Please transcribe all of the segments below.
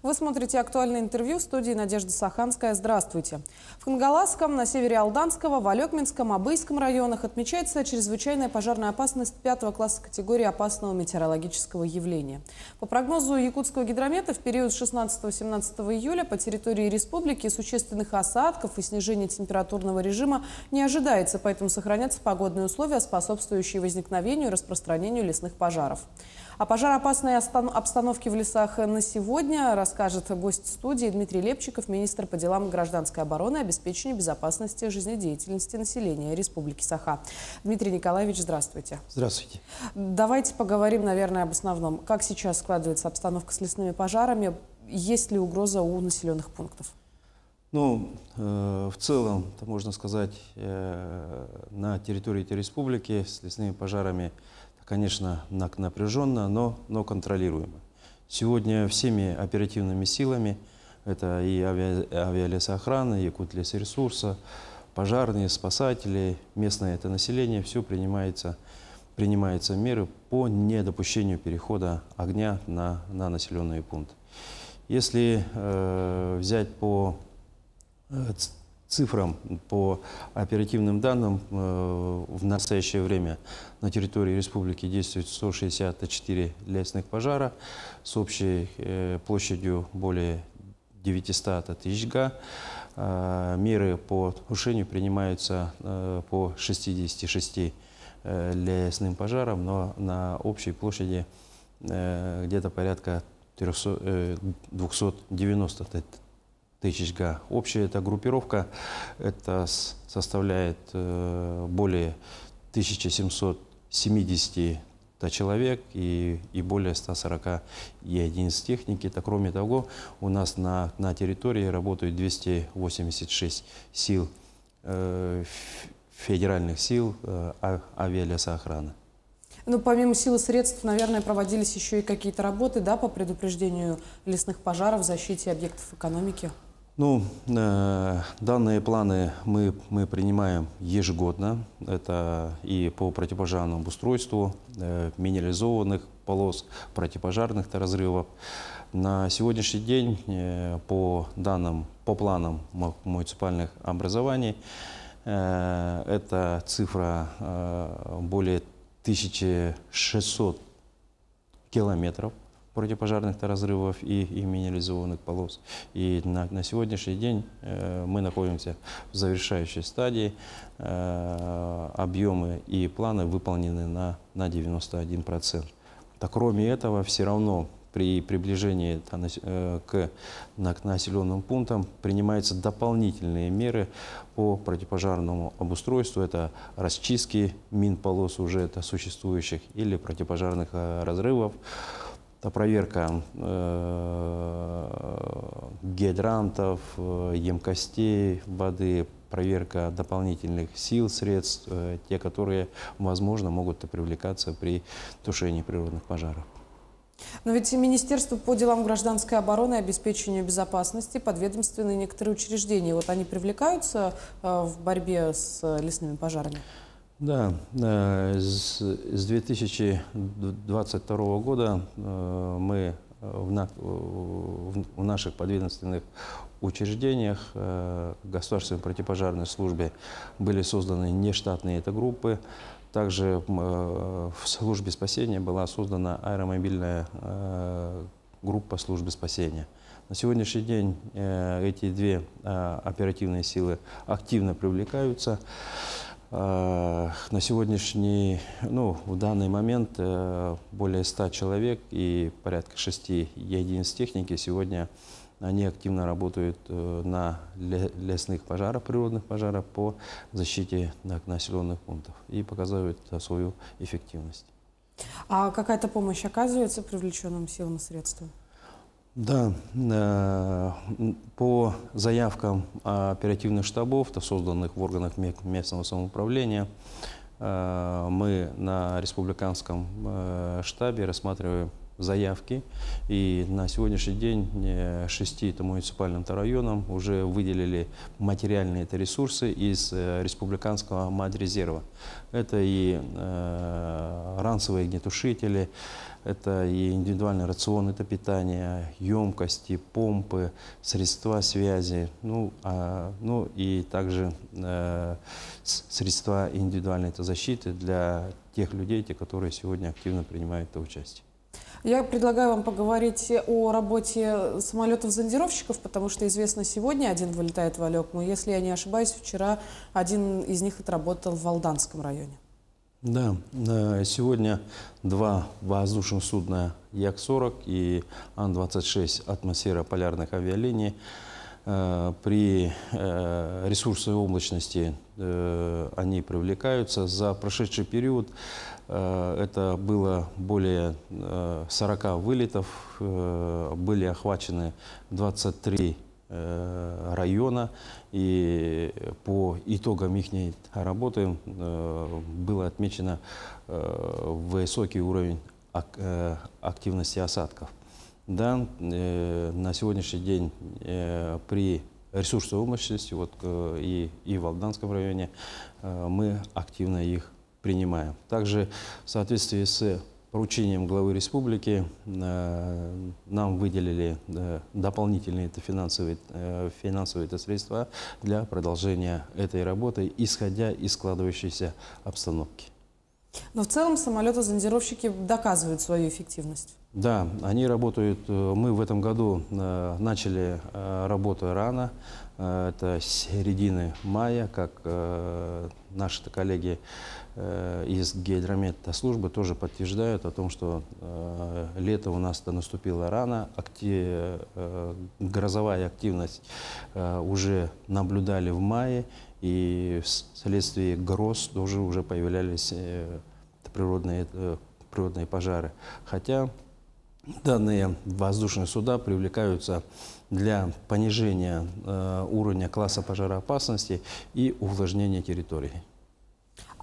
Вы смотрите актуальное интервью в студии Надежда Саханская. Здравствуйте. В Кангаласском, на севере Алданского, Валекминском, Абыйском районах отмечается чрезвычайная пожарная опасность пятого класса категории опасного метеорологического явления. По прогнозу Якутского гидромета, в период 16-17 июля по территории республики существенных осадков и снижения температурного режима не ожидается, поэтому сохранятся погодные условия, способствующие возникновению и распространению лесных пожаров. О пожароопасной обстановке в лесах на сегодня расскажет гость студии Дмитрий Лепчиков, министр по делам гражданской обороны, обеспечения безопасности жизнедеятельности населения Республики Саха. Дмитрий Николаевич, здравствуйте. Здравствуйте. Давайте поговорим, наверное, об основном. Как сейчас складывается обстановка с лесными пожарами? Есть ли угроза у населенных пунктов? Ну, э, в целом, это можно сказать, э, на территории этой республики с лесными пожарами, конечно, напряженно, но, но контролируемо. Сегодня всеми оперативными силами, это и и авиалесоохрана, ресурса, пожарные, спасатели, местное это население, все принимается, принимаются меры по недопущению перехода огня на, на населенный пункт. Если э, взять по э, цифрам, по оперативным данным, э, в настоящее время на территории республики действует 164 лесных пожара с общей э, площадью более 900 тысяч га. Меры по тушению принимаются э, по 66 лесным пожарам, но на общей площади где-то порядка 300, 290 тысяч га Общая эта группировка это составляет э, более 1770 человек и, и более 140 единиц техники. Так, кроме того, у нас на, на территории работают 286 сил, э, федеральных сил э, а, авиалесоохраны. Ну, помимо сил и средств, наверное, проводились еще и какие-то работы да, по предупреждению лесных пожаров, защите объектов экономики. Ну, э, данные планы мы, мы принимаем ежегодно. Это и по противопожарному устройству э, минерализованных полос, противопожарных разрывов. На сегодняшний день э, по данным, по планам муниципальных образований э, эта цифра э, более 1600 километров – противопожарных разрывов и, и минерализованных полос. И на, на сегодняшний день э, мы находимся в завершающей стадии. Э, объемы и планы выполнены на, на 91%. Так, кроме этого, все равно при приближении э, к на населенным пунктам принимаются дополнительные меры по противопожарному обустройству. Это расчистки мин полос уже это существующих или противопожарных э, разрывов. Это проверка э, гидрантов, э, емкостей воды, проверка дополнительных сил, средств, э, те, которые, возможно, могут привлекаться при тушении природных пожаров. Но ведь Министерство по делам гражданской обороны и обеспечению безопасности подведомственные некоторые учреждения. Вот они привлекаются э, в борьбе с лесными пожарами? Да, э, с 2022 года э, мы э, в наших подведомственных учреждениях Государственной противопожарной службе были созданы нештатные это группы. Также в службе спасения была создана аэромобильная группа службы спасения. На сегодняшний день эти две оперативные силы активно привлекаются. Э, на сегодняшний, ну, в данный момент э, более 100 человек и порядка 6 единиц техники сегодня они активно работают э, на лесных пожарах, природных пожарах по защите населенных пунктов и показывают свою эффективность. А какая-то помощь оказывается привлеченным силам и средствам? Да, э, по заявкам оперативных штабов, созданных в органах местного самоуправления, э, мы на республиканском э, штабе рассматриваем заявки. И на сегодняшний день э, шести это муниципальным -то районам уже выделили материальные это ресурсы из э, республиканского резерва Это и э, ранцевые огнетушители, это и индивидуальный рацион, это питание, емкости, помпы, средства связи, ну, а, ну и также э, средства индивидуальной это защиты для тех людей, те, которые сегодня активно принимают это участие. Я предлагаю вам поговорить о работе самолетов-зондировщиков, потому что известно сегодня один вылетает в Алекму. Если я не ошибаюсь, вчера один из них отработал в Алданском районе. Да, э, сегодня два воздушных судна Як-40 и Ан-26 «Атмосфера полярных авиалиний» Э, при э, ресурсовой облачности э, они привлекаются. За прошедший период это было более 40 вылетов, были охвачены 23 района, и по итогам их работы было отмечено высокий уровень активности осадков. Да, э, на сегодняшний день э, при ресурсовой мощности вот, э, и, и в Алданском районе э, мы активно их принимаем. Также в соответствии с поручением главы республики э, нам выделили э, дополнительные это финансовые, э, финансовые это средства для продолжения этой работы, исходя из складывающейся обстановки. Но в целом самолеты-зондировщики доказывают свою эффективность. Да, они работают. Э, мы в этом году э, начали э, работу рано. Это середины мая, как наши -то коллеги из службы тоже подтверждают о том, что лето у нас-то наступило рано, актив, грозовая активность уже наблюдали в мае, и вследствие гроз тоже уже появлялись э, природные, э, природные пожары. Хотя данные воздушные суда привлекаются для понижения э, уровня класса пожароопасности и увлажнения территории.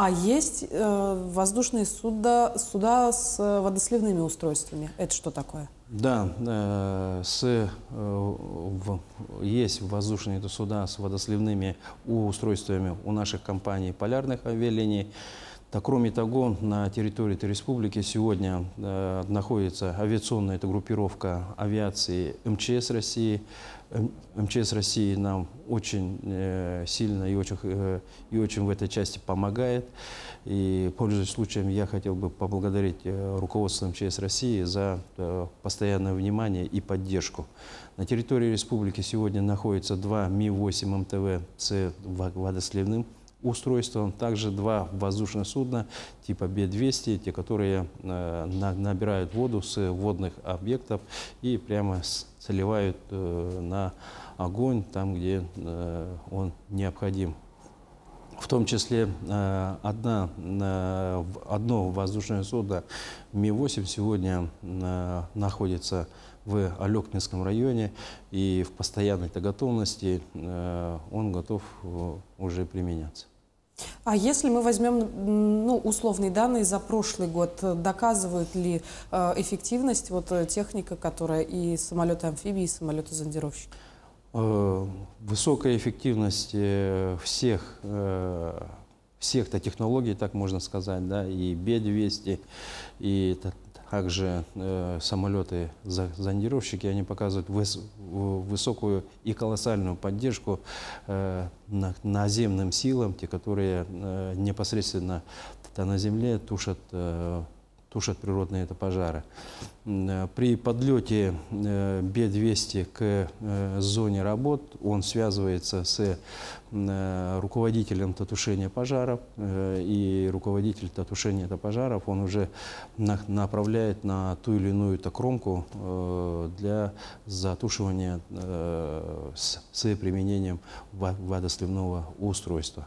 А есть э, воздушные суда, суда с э, водосливными устройствами. Это что такое? Да, э, с, э, в, есть воздушные суда с водосливными устройствами у наших компаний полярных авиалиний. А кроме того, на территории этой республики сегодня э, находится авиационная эта группировка авиации МЧС России. М эм, МЧС России нам очень э, сильно и очень, э, и очень в этой части помогает. И, пользуясь случаем, я хотел бы поблагодарить э, руководство МЧС России за э, постоянное внимание и поддержку. На территории республики сегодня находится два Ми-8 МТВ с водосливным устройством. Также два воздушных судна типа Б-200, те, которые э, набирают воду с водных объектов и прямо сливают э, на огонь там, где э, он необходим. В том числе одна, одно воздушное судно Ми-8 сегодня находится в Алекнинском районе и в постоянной готовности э, он готов э, уже применяться. А если мы возьмем ну, условные данные за прошлый год, э, доказывают ли эффективность вот техника, которая и самолеты-амфибии, и самолеты-зондировщики? Высокая эффективность всех всех-то технологий, так можно сказать, да, и Б-200, и также э, самолеты зондировщики они показывают выс высокую и колоссальную поддержку э, на наземным силам, те, которые э, непосредственно на земле тушат э, тушат природные это пожары. Э, при подлете э, Б-200 к э, зоне работ он связывается с руководителем тушения пожаров, и руководитель тушения это пожаров он уже направляет на ту или иную эту кромку для затушивания с применением водосливного устройства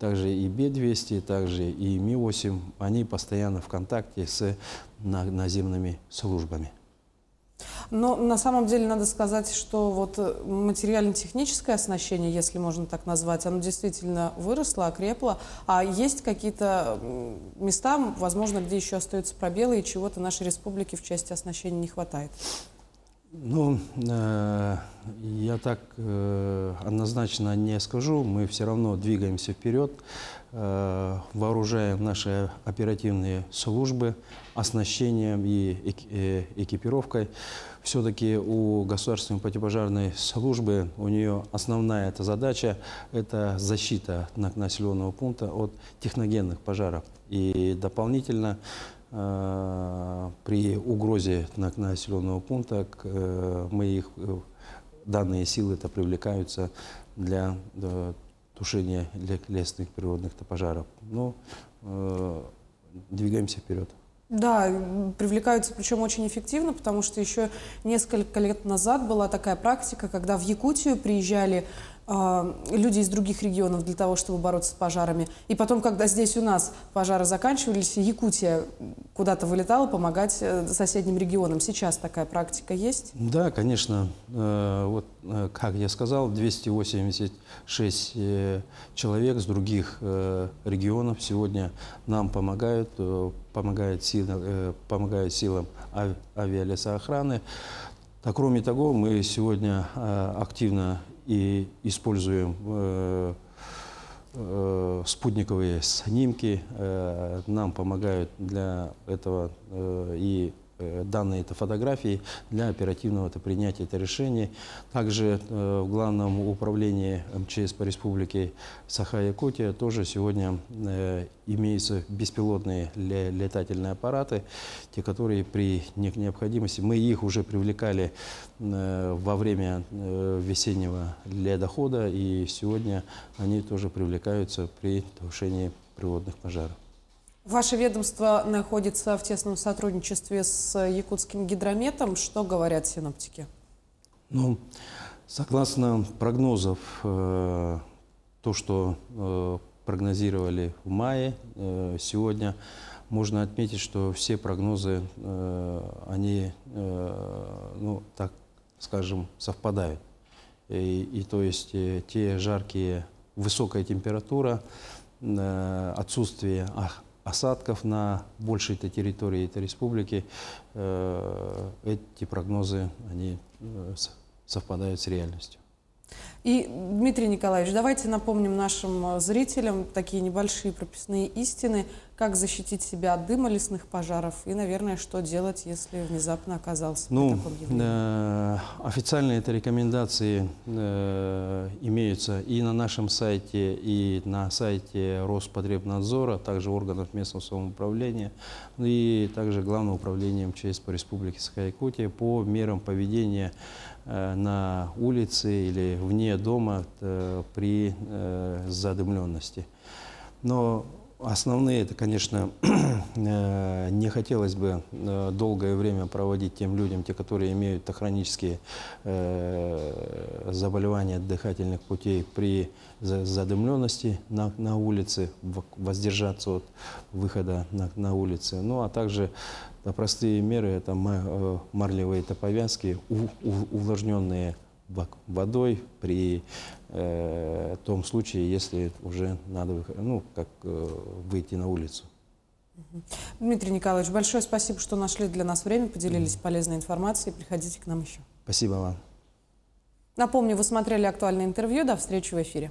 также и Б-200, также и Ми-8, они постоянно в контакте с наземными службами. Но на самом деле надо сказать, что вот э, материально-техническое оснащение, если можно так назвать, оно действительно выросло, окрепло. А есть какие-то места, возможно, где еще остаются пробелы и чего-то нашей республике в части оснащения не хватает? Ну, э, я так э, однозначно не скажу. Мы все равно двигаемся вперед, э, вооружаем наши оперативные службы оснащением и э, экипировкой. Все-таки у государственной противопожарной службы, у нее основная эта задача – это защита населенного пункта от техногенных пожаров. И дополнительно Э, при угрозе на населенного пункта э, мы их, э, данные силы это привлекаются для тушения лесных природных пожаров. Но ну, двигаемся вперед. Да, привлекаются причем очень эффективно, потому что еще несколько лет назад была такая практика, когда в Якутию приезжали а, люди из других регионов для того, чтобы бороться с пожарами. И потом, когда здесь у нас пожары заканчивались, Якутия куда-то вылетала помогать э, соседним регионам. Сейчас такая практика есть? Да, конечно. Э, вот, э, как я сказал, 286 человек с других регионов сегодня нам помогают, помогают, силам, помогают силам авиалесоохраны. А кроме того, мы сегодня активно и используем э, э, спутниковые снимки. Э, нам помогают для этого и Э, данные это фотографии для оперативного это принятия это решения. Также э, в Главном управлении МЧС по республике Саха-Якутия тоже сегодня э, имеются беспилотные летательные аппараты, те, которые при необходимости, мы их уже привлекали во время весеннего ледохода, и сегодня они тоже привлекаются при тушении природных пожаров. Ваше ведомство находится в тесном сотрудничестве с якутским гидрометом. Что говорят синоптики? Ну, согласно прогнозов, э, то, что э, прогнозировали в мае, э, сегодня можно отметить, что все прогнозы, они, ну, так скажем, совпадают. И, и то есть те жаркие, высокая температура, отсутствие осадков на большей -то территории этой республики, э, эти прогнозы они э, совпадают с реальностью. И, Дмитрий Николаевич, давайте напомним нашим э, зрителям такие небольшие прописные истины как защитить себя от дыма лесных пожаров и, наверное, что делать, если внезапно оказался ну, при таком явлении? Э, официальные это рекомендации э, имеются и на нашем сайте, и на сайте Роспотребнадзора, также органов местного самоуправления, ну и также Главного управления МЧС по Республике саха по мерам поведения э, на улице или вне дома э, при э, задымленности. Но Основные, это, конечно, э, не хотелось бы э, долгое время проводить тем людям, те, которые имеют хронические э, заболевания дыхательных путей при задымленности на, на улице, воздержаться от выхода на, на улице. Ну, а также простые меры – это марлевые это повязки, увлажненные водой при э, том случае, если уже надо ну, как, э, выйти на улицу. Дмитрий Николаевич, большое спасибо, что нашли для нас время, поделились полезной информацией. Приходите к нам еще. Спасибо вам. Напомню, вы смотрели актуальное интервью. До встречи в эфире.